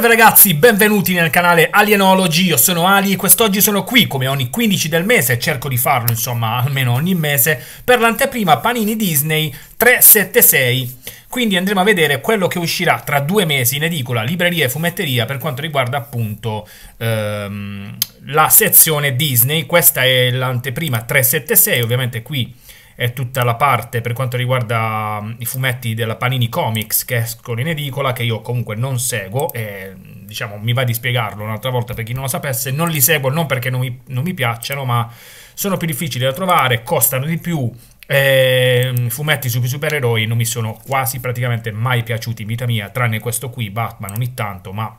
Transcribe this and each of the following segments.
Salve ragazzi, benvenuti nel canale Alienology, io sono Ali e quest'oggi sono qui come ogni 15 del mese, cerco di farlo insomma almeno ogni mese, per l'anteprima Panini Disney 376. Quindi andremo a vedere quello che uscirà tra due mesi in edicola, libreria e fumetteria per quanto riguarda appunto ehm, la sezione Disney. Questa è l'anteprima 376, ovviamente qui è tutta la parte per quanto riguarda i fumetti della Panini Comics che escono in edicola, che io comunque non seguo e diciamo mi va di spiegarlo un'altra volta per chi non lo sapesse, non li seguo non perché non mi, non mi piacciono, ma sono più difficili da trovare, costano di più. E ehm, fumetti sui supereroi non mi sono quasi praticamente mai piaciuti in vita mia, tranne questo qui, Batman ogni tanto, ma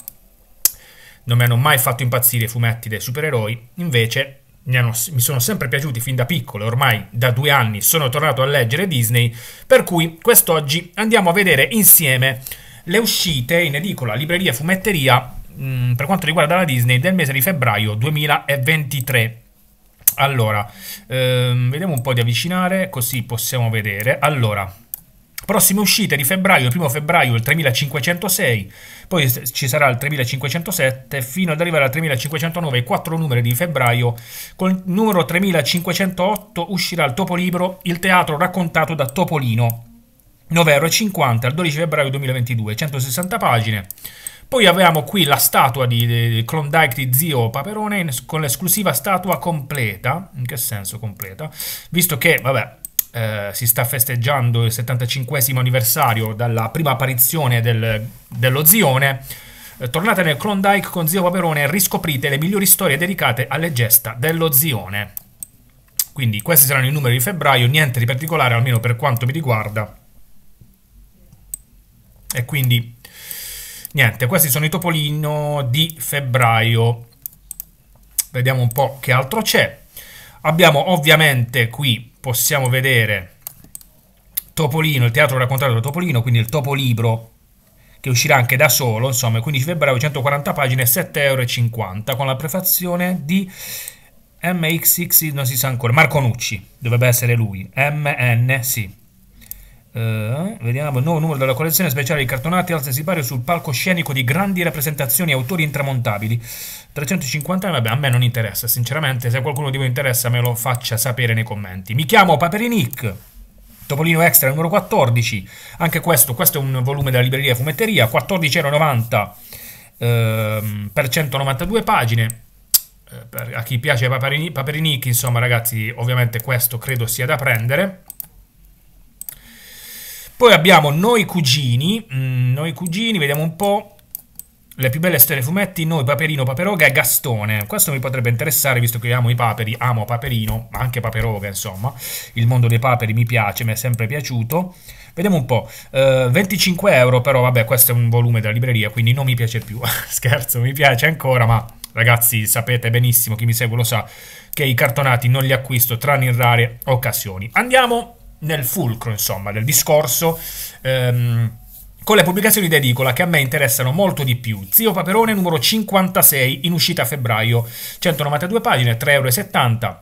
non mi hanno mai fatto impazzire i fumetti dei supereroi. Invece mi, hanno, mi, sono sempre piaciuti fin da piccolo, ormai da due anni sono tornato a leggere Disney, per cui quest'oggi andiamo a vedere insieme le uscite in edicola, libreria, fumetteria mh, mm, per quanto riguarda la Disney del mese di febbraio 2023. Allora, ehm, vediamo un po' di avvicinare così possiamo vedere. Allora, Prossime uscite di febbraio, il 1 febbraio il 3506, poi ci sarà il 3507 fino ad arrivare al 3509 e 4 numeri di febbraio. Col numero 3508 uscirà il Topolibro, il teatro raccontato da Topolino. 9,50€ al 12 febbraio 2022, 160 pagine. Poi avevamo qui la statua di, di Klondike di zio Paperone con l'esclusiva statua completa. In che senso completa? Visto che, vabbè, eh, si sta festeggiando il 75 anniversario dalla prima apparizione del, dello zione, eh, tornate nel Klondike con zio Paperone e riscoprite le migliori storie dedicate alle gesta dello zione. Quindi questi saranno i numeri di febbraio, niente di particolare almeno per quanto mi riguarda. E quindi niente, questi sono i topolino di febbraio. Vediamo un po' che altro c'è. Abbiamo ovviamente qui, possiamo vedere Topolino, il teatro raccontato da Topolino, quindi il Topolibro che uscirà anche da solo, insomma, il 15 febbraio, 140 pagine, 7,50 euro, con la prefazione di MXX, non si sa ancora, Marco Nucci, dovrebbe essere lui, MN, sì, eh, vediamo il nuovo numero della collezione speciale di cartonati alza sipario sul palcoscenico di grandi rappresentazioni autori intramontabili 350 anni, vabbè a me non interessa sinceramente se qualcuno di voi interessa me lo faccia sapere nei commenti mi chiamo Paperinic Topolino Extra numero 14 anche questo questo è un volume della libreria fumetteria 14,90 euro ehm, per 192 pagine eh, per, a chi piace Paperini, Paperinic, insomma ragazzi, ovviamente questo credo sia da prendere. Poi abbiamo Noi Cugini, mm, Noi Cugini, vediamo un po'. Le più belle storie fumetti, Noi, Paperino, Paperoga e Gastone. Questo mi potrebbe interessare, visto che amo i paperi, amo Paperino, ma anche Paperoga, insomma. Il mondo dei paperi mi piace, mi è sempre piaciuto. Vediamo un po', uh, eh, 25 euro, però vabbè, questo è un volume della libreria, quindi non mi piace più. Scherzo, mi piace ancora, ma ragazzi sapete benissimo, chi mi segue lo sa, che i cartonati non li acquisto, tranne in rare occasioni. Andiamo nel fulcro, insomma, del discorso. Ehm, con le pubblicazioni di Edicola che a me interessano molto di più. Zio Paperone numero 56 in uscita a febbraio, 192 pagine, 3,70 euro.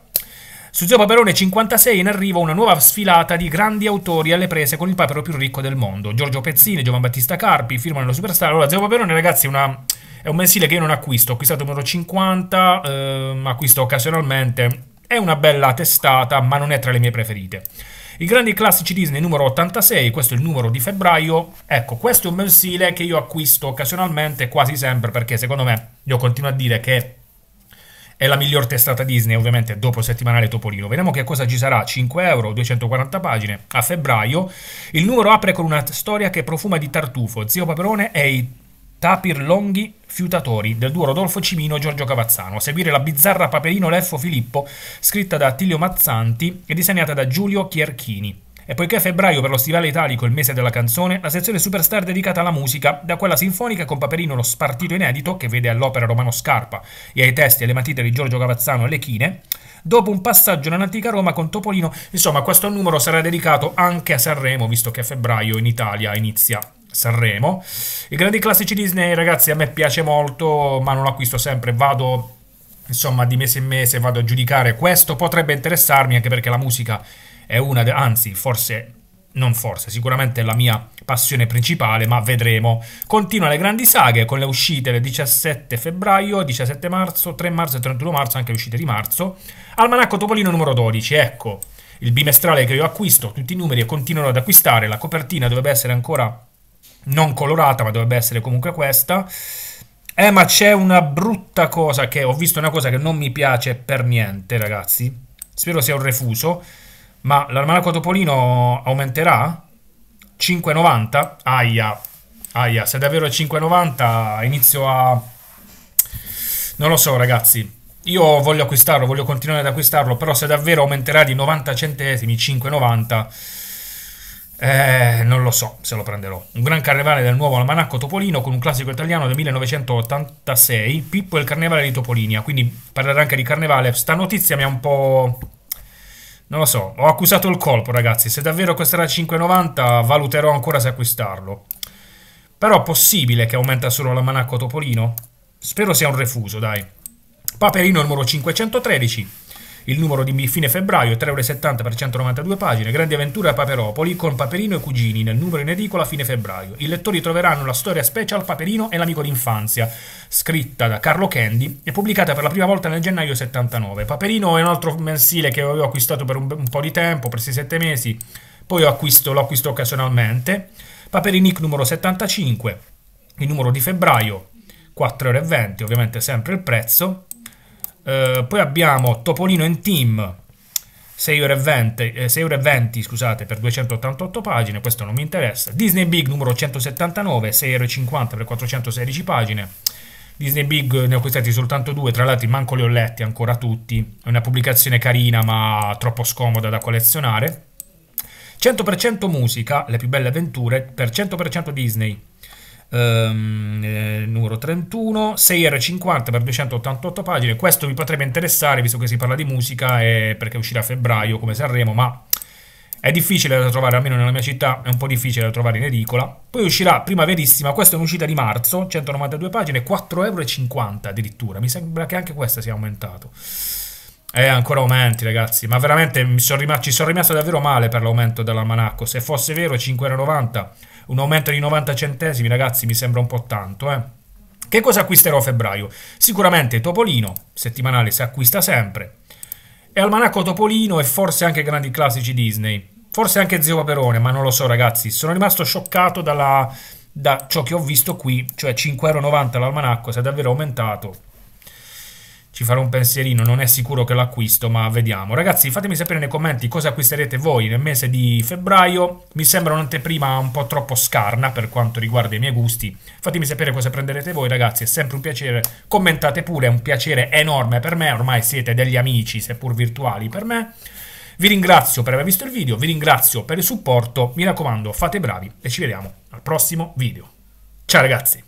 Su Zio Paperone 56 in arrivo una nuova sfilata di grandi autori alle prese con il papero più ricco del mondo. Giorgio Pezzini, Giovan Battista Carpi, firmano lo Superstar. Allora, Zio Paperone, ragazzi, è, una... è un mensile che io non acquisto. Ho acquistato numero 50, ehm, acquisto occasionalmente è una bella testata, ma non è tra le mie preferite. I grandi classici Disney numero 86, questo è il numero di febbraio. Ecco, questo è un mensile che io acquisto occasionalmente, quasi sempre, perché secondo me, io continuo a dire che è la miglior testata Disney, ovviamente dopo il settimanale Topolino. Vediamo che cosa ci sarà, 5 euro, 240 pagine, a febbraio. Il numero apre con una storia che profuma di tartufo, zio Paperone e i Tapir Longhi, Fiutatori, del duo Rodolfo Cimino e Giorgio Cavazzano. A seguire la bizzarra Paperino Leffo Filippo, scritta da Attilio Mazzanti e disegnata da Giulio Chierchini. E poiché febbraio per lo stivale italico il mese della canzone, la sezione superstar è dedicata alla musica, da quella sinfonica con Paperino lo spartito inedito, che vede all'opera Romano Scarpa e ai testi e alle matite di Giorgio Cavazzano e le chine, dopo un passaggio nell'antica Roma con Topolino, insomma questo numero sarà dedicato anche a Sanremo, visto che a febbraio in Italia inizia Sanremo. I grandi classici Disney, ragazzi, a me piace molto, ma non acquisto sempre, vado insomma di mese in mese vado a giudicare questo potrebbe interessarmi anche perché la musica è una de- anzi forse non forse, sicuramente è la mia passione principale, ma vedremo. Continua le grandi saghe con le uscite del 17 febbraio, 17 marzo, 3 marzo e 31 marzo, anche le uscite di marzo. Almanacco Topolino numero 12, ecco, il bimestrale che io acquisto, tutti i numeri e continuerò ad acquistare, la copertina dovrebbe essere ancora non colorata, ma dovrebbe essere comunque questa. Eh, ma c'è una brutta cosa che ho visto, una cosa che non mi piace per niente, ragazzi. Spero sia un refuso. Ma l'almanacco Topolino aumenterà? 5,90? Aia, aia, se davvero è 5,90 inizio a... Non lo so, ragazzi. Io voglio acquistarlo, voglio continuare ad acquistarlo, però se davvero aumenterà di 90 centesimi, 5,90 eh, non lo so se lo prenderò. Un gran carnevale del nuovo almanacco Topolino con un classico italiano del 1986, Pippo e il carnevale di Topolinia. Quindi parlerà anche di carnevale. Sta notizia mi ha un po'... Non lo so, ho accusato il colpo ragazzi, se davvero costerà 5,90 valuterò ancora se acquistarlo. Però è possibile che aumenta solo l'almanacco Topolino? Spero sia un refuso, dai. Paperino numero 513. Il numero di fine febbraio, 3,70€ per 192 pagine, Grandi avventure a Paperopoli con Paperino e Cugini, nel numero in edicola fine febbraio. I lettori troveranno la storia special Paperino e l'amico d'infanzia, scritta da Carlo Candy e pubblicata per la prima volta nel gennaio 79. Paperino è un altro mensile che avevo acquistato per un, un po' di tempo, per 6-7 mesi, poi acquisto, lo acquisto occasionalmente. Paperinic numero 75, il numero di febbraio, 4,20 euro, ovviamente sempre il prezzo. Eh, poi abbiamo Topolino in Team, 6 ore, 20, eh, 6 ore 20, scusate, per 288 pagine, questo non mi interessa. Disney Big numero 179, 6 ore 50 per 416 pagine. Disney Big ne ho acquistati soltanto due, tra l'altro manco li ho letti ancora tutti. È una pubblicazione carina ma troppo scomoda da collezionare. 100% musica, le più belle avventure, per 100% Disney ehm, eh, numero 31, 6R50 per 288 pagine, questo vi potrebbe interessare visto che si parla di musica e perché uscirà a febbraio come Sanremo, ma è difficile da trovare, almeno nella mia città è un po' difficile da trovare in edicola. Poi uscirà Primaverissima, questa è un'uscita di marzo, 192 pagine, 4,50€ addirittura, mi sembra che anche questa sia aumentato. Eh, ancora aumenti, ragazzi. Ma veramente sono ci sono rimasto davvero male per l'aumento dell'almanacco. Se fosse vero 5,90€ un aumento di 90 centesimi, ragazzi, mi sembra un po' tanto, eh. Che cosa acquisterò a febbraio? Sicuramente Topolino, settimanale si acquista sempre, e Almanacco Topolino e forse anche grandi classici Disney. Forse anche Zio Paperone, ma non lo so ragazzi, sono rimasto scioccato dalla, da ciò che ho visto qui, cioè 5,90€ l'almanacco, si è davvero aumentato ci farò un pensierino, non è sicuro che l'acquisto, ma vediamo. Ragazzi, fatemi sapere nei commenti cosa acquisterete voi nel mese di febbraio. Mi sembra un'anteprima un po' troppo scarna per quanto riguarda i miei gusti. Fatemi sapere cosa prenderete voi, ragazzi, è sempre un piacere. Commentate pure, è un piacere enorme per me, ormai siete degli amici, seppur virtuali per me. Vi ringrazio per aver visto il video, vi ringrazio per il supporto, mi raccomando fate bravi e ci vediamo al prossimo video. Ciao ragazzi!